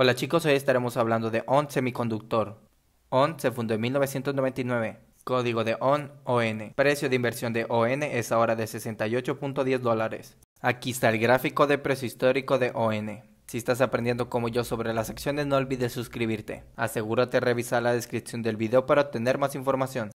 Hola chicos, hoy estaremos hablando de ON Semiconductor. ON se fundó en 1999. Código de ON, ON. Precio de inversión de ON es ahora de 68.10 dólares. Aquí está el gráfico de precio histórico de ON. Si estás aprendiendo como yo sobre las acciones no olvides suscribirte. Asegúrate de revisar la descripción del video para obtener más información.